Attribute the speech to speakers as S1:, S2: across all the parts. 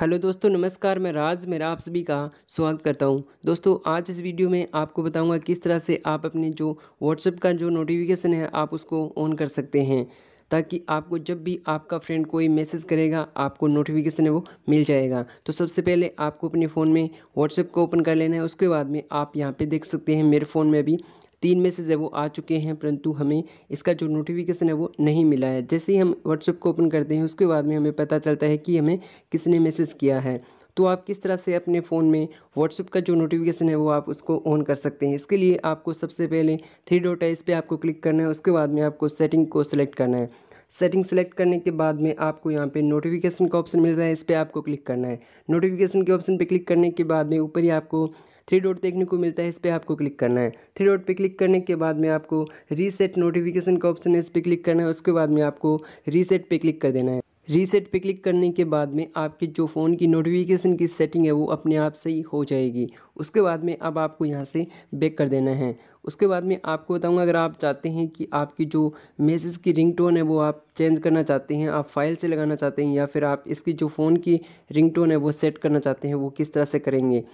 S1: hello दोस्तों नमस्कार मैं राज मेरा आप सभी का स्वागत करता हूं दोस्तों आज इस वीडियो में आपको बताऊंगा किस तरह से आप अपने जो व्हाट्सएप का जो नोटिफिकेशन है आप उसको ऑन कर सकते हैं ताकि आपको जब भी आपका फ्रेंड कोई मैसेज करेगा आपको नोटिफिकेशन है वो मिल जाएगा तो सबसे पहले आपको अपने फ़ोन में व्हाट्सएप को ओपन कर लेना है उसके बाद में आप यहाँ पे देख सकते हैं मेरे फ़ोन में अभी तीन मैसेज है वो आ चुके हैं परंतु हमें इसका जो नोटिफिकेशन है वो नहीं मिला है जैसे ही हम व्हाट्सएप को ओपन करते हैं उसके बाद में हमें पता चलता है कि हमें किसने मैसेज किया है तो आप किस तरह से अपने फ़ोन में व्हाट्सएप का जो नोटिफिकेशन है वो आप उसको ऑन कर सकते हैं इसके लिए आपको सबसे पहले थ्री डॉट है इस पर आपको क्लिक करना है उसके बाद में आपको सेटिंग को सिलेक्ट करना है सेटिंग सेलेक्ट करने के बाद में आपको यहाँ पे नोटिफिकेशन का ऑप्शन मिल रहा है इस पर आपको क्लिक करना है नोटिफिकेशन के ऑप्शन पे क्लिक करने के बाद में ऊपर ही आपको थ्री डॉट देखने को मिलता है इस पर आपको क्लिक करना है थ्री डॉट पर क्लिक करने के बाद में आपको रीसेट नोटिफिकेशन का ऑप्शन है इस पर क्लिक करना है उसके बाद में आपको रीसेट पे क्लिक कर देना है रीसेट पे क्लिक करने के बाद में आपके जो फ़ोन की नोटिफिकेशन की सेटिंग है वो अपने आप से ही हो जाएगी उसके बाद में अब आपको यहाँ से बैक कर देना है उसके बाद में आपको बताऊँगा अगर आप चाहते हैं कि आपकी जो मैसेज की रिंगटोन है वो आप चेंज करना चाहते हैं आप फाइल से लगाना चाहते हैं या फिर आप इसकी जो फ़ोन की रिंगटोन है वो सेट करना चाहते हैं वो किस तरह से करेंगे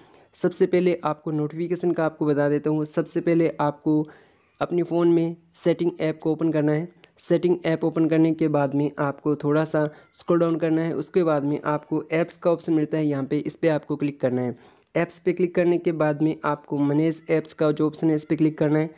S1: सबसे पहले आपको नोटिफिकेशन का आपको बता देता हूँ सबसे पहले आपको अपने फ़ोन में सेटिंग ऐप को ओपन करना है सेटिंग ऐप ओपन करने के बाद में आपको थोड़ा सा स्क्रॉल डाउन करना है उसके बाद में आपको ऐप्स का ऑप्शन मिलता है यहाँ पे इस पर आपको क्लिक करना है ऐप्स पे क्लिक करने के बाद में आपको मनेज ऐप्स का जो ऑप्शन है इस पर क्लिक करना है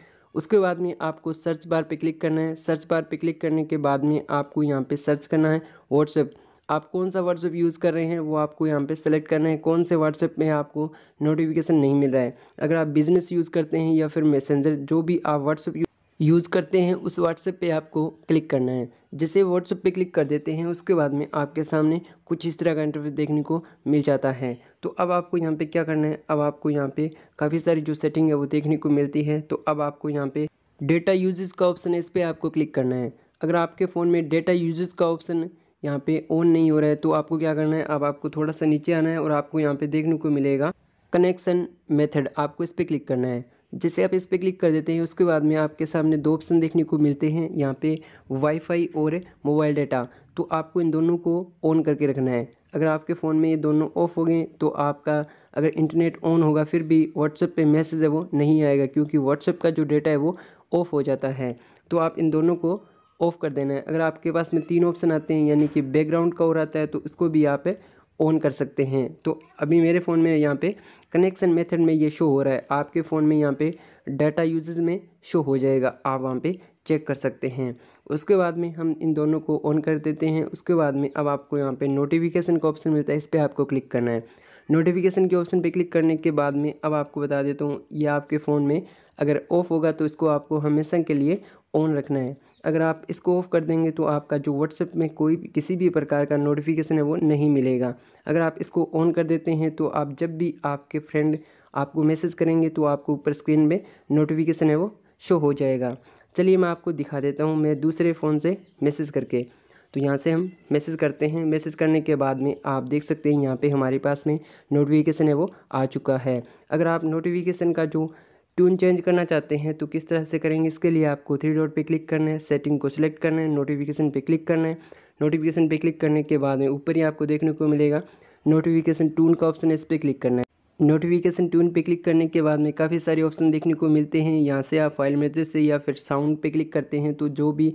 S1: उसके बाद में आपको सर्च बार पे क्लिक करना है सर्च बार पे क्लिक करने के बाद में आपको यहाँ पे सर्च करना है व्हाट्सएप आप कौन सा व्हाट्सएप यूज़ कर रहे हैं वो आपको यहाँ पे सेलेक्ट करना है कौन से व्हाट्सएप में आपको नोटिफिकेशन नहीं मिल रहा है अगर आप बिज़नेस यूज़ करते हैं या फिर मैसेंजर जो भी आप व्हाट्सएप यूज़ करते हैं उस व्हाट्सएप पे आपको क्लिक करना है जैसे व्हाट्सएप पे क्लिक कर देते हैं उसके बाद में आपके सामने कुछ इस तरह का इंटरफेस देखने को मिल जाता है तो अब आपको यहाँ पे क्या करना है अब आपको यहाँ पे काफ़ी सारी जो सेटिंग है वो देखने को मिलती है तो अब आपको यहाँ पे डेटा यूजेस का ऑप्शन है इस पर आपको क्लिक करना है अगर आपके फ़ोन में डेटा यूजेस का ऑप्शन यहाँ पे ऑन नहीं हो रहा है तो आपको क्या करना है अब आपको थोड़ा सा नीचे आना है और आपको यहाँ पे देखने को मिलेगा कनेक्शन मेथड आपको इस पर क्लिक करना है जैसे आप इस पर क्लिक कर देते हैं उसके बाद में आपके सामने दो ऑप्शन देखने को मिलते हैं यहाँ पे वाईफाई और मोबाइल डाटा तो आपको इन दोनों को ऑन करके रखना है अगर आपके फ़ोन में ये दोनों ऑफ हो गए तो आपका अगर इंटरनेट ऑन होगा फिर भी व्हाट्सएप पे मैसेज है वो नहीं आएगा क्योंकि व्हाट्सएप का जो डेटा है वो ऑफ हो जाता है तो आप इन दोनों को ऑफ़ कर देना है अगर आपके पास में तीन ऑप्शन आते हैं यानी कि बैकग्राउंड का और आता है तो उसको भी यहाँ पे ऑन कर सकते हैं तो अभी मेरे फ़ोन में यहाँ पे कनेक्शन मेथड में ये शो हो रहा है आपके फ़ोन में यहाँ पे डाटा यूजेज में शो हो जाएगा आप वहाँ पे चेक कर सकते हैं उसके बाद में हम इन दोनों को ऑन कर देते हैं उसके बाद में अब आपको यहाँ पे नोटिफिकेशन का ऑप्शन मिलता है इस पर आपको क्लिक करना है नोटिफिकेशन के ऑप्शन पे क्लिक करने के बाद में अब आपको बता देता हूँ ये आपके फ़ोन में अगर ऑफ़ होगा तो इसको आपको हमेशा के लिए ऑन रखना है अगर आप इसको ऑफ़ कर देंगे तो आपका जो व्हाट्सएप में कोई किसी भी प्रकार का नोटिफिकेशन है वो नहीं मिलेगा अगर आप इसको ऑन कर देते हैं तो आप जब भी आपके फ्रेंड आपको मैसेज करेंगे तो आपको ऊपर स्क्रीन में नोटिफिकेशन है वो शो हो जाएगा चलिए मैं आपको दिखा देता हूँ मैं दूसरे फ़ोन से मैसेज करके तो यहाँ से हम मैसेज करते हैं मैसेज करने के बाद में आप देख सकते हैं यहाँ पे हमारे पास में नोटिफिकेशन है वो आ चुका है अगर आप नोटिफिकेशन का जो ट्यून चेंज करना चाहते हैं तो किस तरह से करेंगे इसके लिए आपको थ्री डॉट पे क्लिक करना है सेटिंग को सिलेक्ट करना है नोटिफिकेशन पे क्लिक करना है नोटिफिकेशन पे क्लिक करने के बाद में ऊपर ही आपको देखने को मिलेगा नोटिफिकेशन टून का ऑप्शन है इस पर क्लिक करना है नोटिफिकेशन टून पे क्लिक करने के बाद में काफ़ी सारे ऑप्शन देखने को मिलते हैं यहाँ से आप फाइल मैसेज से या फिर साउंड पे क्लिक करते हैं तो जो भी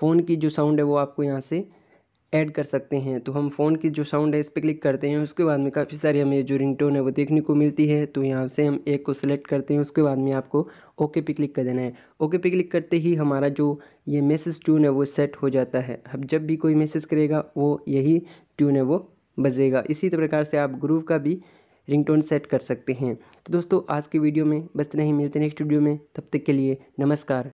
S1: फ़ोन की जो साउंड है वो आपको यहाँ से ऐड कर सकते हैं तो हम फ़ोन की जो साउंड है इस पर क्लिक करते हैं उसके बाद में काफ़ी सारी हमें जो रिंगटोन है वो देखने को मिलती है तो यहाँ से हम एक को सिलेक्ट करते हैं उसके बाद में आपको ओके पे क्लिक कर देना है ओके पे क्लिक करते ही हमारा जो ये मैसेज ट्यून है वो सेट हो जाता है अब जब भी कोई मैसेज करेगा वो यही ट्यून है वो बजेगा इसी प्रकार से आप ग्रूव का भी टोन सेट कर सकते हैं तो दोस्तों आज की वीडियो में बस इतना ही मिलते नेक्स्ट वीडियो में तब तक के लिए नमस्कार